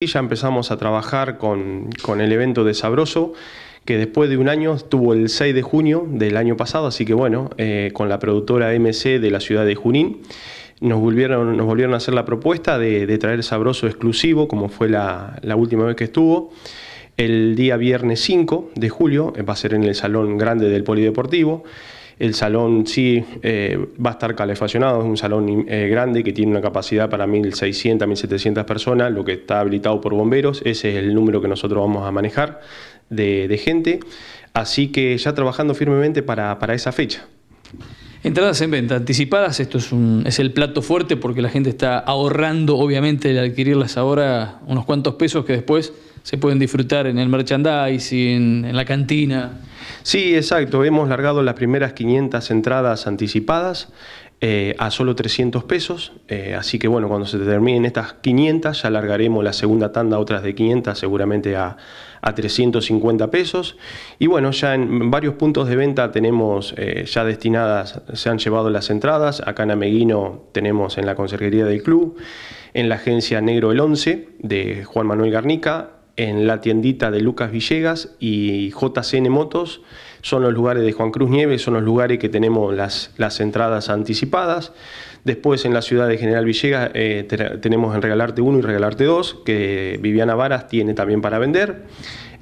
Y ya empezamos a trabajar con, el evento de Sabroso, que después de un año estuvo el 6 de junio del año pasado, así que bueno, eh, con la productora MC de la ciudad de Junín, nos volvieron, nos volvieron a hacer la propuesta de, traer Sabroso exclusivo, como fue la, la, última vez que estuvo. El día viernes 5 de julio, eh, va a ser en el Salón Grande del Polideportivo. El salón sí eh, va a estar calefaccionado, es un salón eh, grande que tiene una capacidad para 1.600, 1.700 personas, lo que está habilitado por bomberos, ese es el número que nosotros vamos a manejar de, gente, así que ya trabajando firmemente para, esa fecha. Entradas en venta anticipadas, esto es, es el plato fuerte porque la gente está ahorrando, obviamente, de adquirirlas ahora unos cuantos pesos que después se pueden disfrutar en el merchandising, en la cantina. Sí, exacto. Hemos largado las primeras 500 entradas anticipadas. Eh, a solo 300 pesos. Eh, así que bueno, cuando se terminen estas 500, ya largaremos la segunda tanda, otras de 500 seguramente a, 350 pesos. Y bueno, ya en varios puntos de venta tenemos eh, ya destinadas, se han llevado las entradas. Acá en Ameguino tenemos en la conserjería del club, en la agencia Negro el 11 de Juan Manuel Garnica, en la tiendita de Lucas Villegas y JCN Motos son los lugares de Juan Cruz Nieves, son los lugares que tenemos las, las entradas anticipadas. Después en la ciudad de General Villegas eh, tenemos en Regalarte 1 y Regalarte 2, que Viviana Varas tiene también para vender.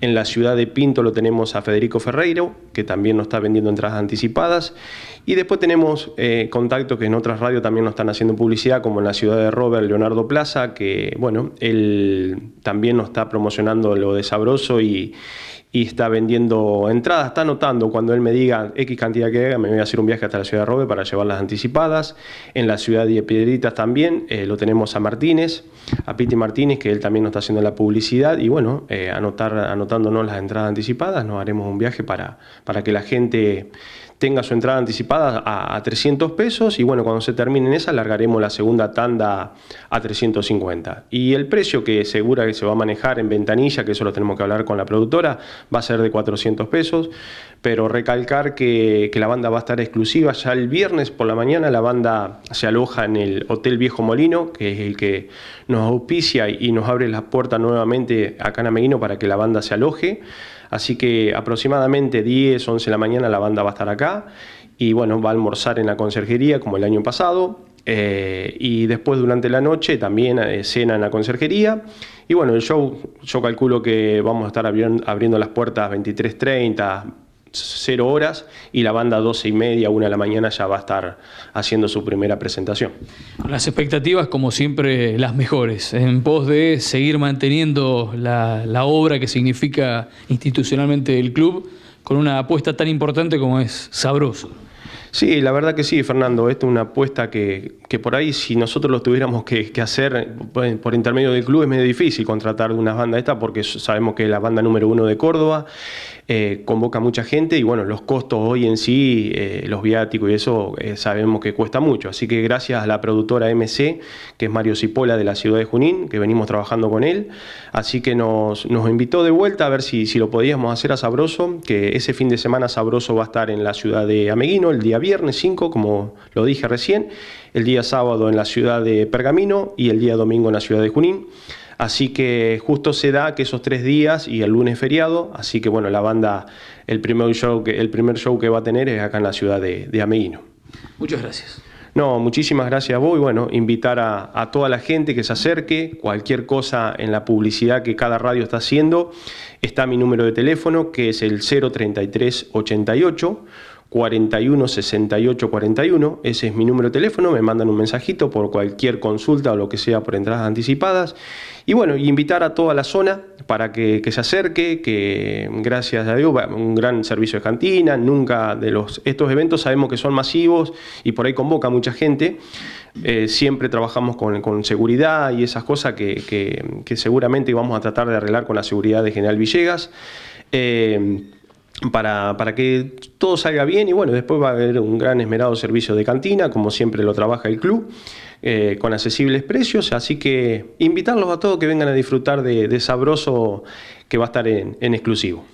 En la ciudad de Pinto lo tenemos a Federico Ferreiro, que también nos está vendiendo entradas anticipadas. Y después tenemos eh, contactos que en otras radios también nos están haciendo publicidad, como en la ciudad de Robert Leonardo Plaza, que bueno, él también nos está promocionando lo de Sabroso y, y está vendiendo entradas, está anotando cuando él me diga X cantidad que haga, me voy a hacer un viaje hasta la ciudad de Robe para llevarlas anticipadas. En la ciudad de Piedritas también eh, lo tenemos a Martínez, a Piti Martínez, que él también nos está haciendo la publicidad. Y bueno, eh, anotar, anotándonos las entradas anticipadas, nos haremos un viaje para, para que la gente tenga su entrada anticipada a, 300 pesos y bueno, cuando se terminen esas largaremos la segunda tanda a 350. Y el precio que segura que se va a manejar en ventanilla, que eso lo tenemos que hablar con la productora, va a ser de 400 pesos, pero recalcar que, que la banda va a estar exclusiva. Ya el viernes por la mañana la banda se aloja en el Hotel Viejo Molino, que es el que nos auspicia y nos abre las puertas nuevamente acá en Ameguino para que la banda se aloje. Así que aproximadamente 10, 11 de la mañana la banda va a estar acá y bueno, va a almorzar en la conserjería como el año pasado. Eh, y después durante la noche también eh, cena en la conserjería. Y bueno, el show yo calculo que vamos a estar abriendo, abriendo las puertas 23.30, 0 horas y la banda 12 y media, 1 de la mañana ya va a estar haciendo su primera presentación. Las expectativas, como siempre, las mejores, en pos de seguir manteniendo la, la obra que significa institucionalmente el club con una apuesta tan importante como es Sabroso. Sí, la verdad que sí, Fernando. Esta es una apuesta que, que por ahí si nosotros lo tuviéramos que, hacer pues, por, intermedio del club es medio difícil contratar de unas bandas estas porque sabemos que es la banda número uno de Córdoba, eh, convoca mucha gente y bueno, los costos hoy en sí, eh, los viáticos y eso eh, sabemos que cuesta mucho. Así que gracias a la productora MC, que es Mario Cipola de la ciudad de Junín, que venimos trabajando con él, así que nos, invitó de vuelta a ver si, si lo podíamos hacer a Sabroso, que ese fin de semana Sabroso va a estar en la ciudad de Ameguino el día viernes 5, como lo dije recién, el día sábado en la ciudad de Pergamino y el día domingo en la ciudad de Junín. Así que justo se da que esos tres días y el lunes feriado, así que bueno, la banda, el primer show que, el primer show que va a tener es acá en la ciudad de, de Ameguino. Muchas gracias. No, muchísimas gracias a vos y bueno, invitar a, toda la gente que se acerque, cualquier cosa en la publicidad que cada radio está haciendo, está mi número de teléfono que es el 03388, 41 68 41. Ese es mi número de teléfono. Me mandan un mensajito por cualquier consulta o lo que sea por entradas anticipadas. Y bueno, invitar a toda la zona para que, se acerque, que gracias a Dios, un gran servicio de cantina. Nunca de los estos eventos sabemos que son masivos y por ahí convoca mucha gente. Eh, siempre trabajamos con, seguridad y esas cosas que, seguramente vamos a tratar de arreglar con la seguridad de General Villegas. Eh, para, que todo salga bien y bueno, después va a haber un gran esmerado servicio de cantina, como siempre lo trabaja el club, eh, con accesibles precios, así que invitarlos a todos que vengan a disfrutar de, sabroso que va a estar en exclusivo.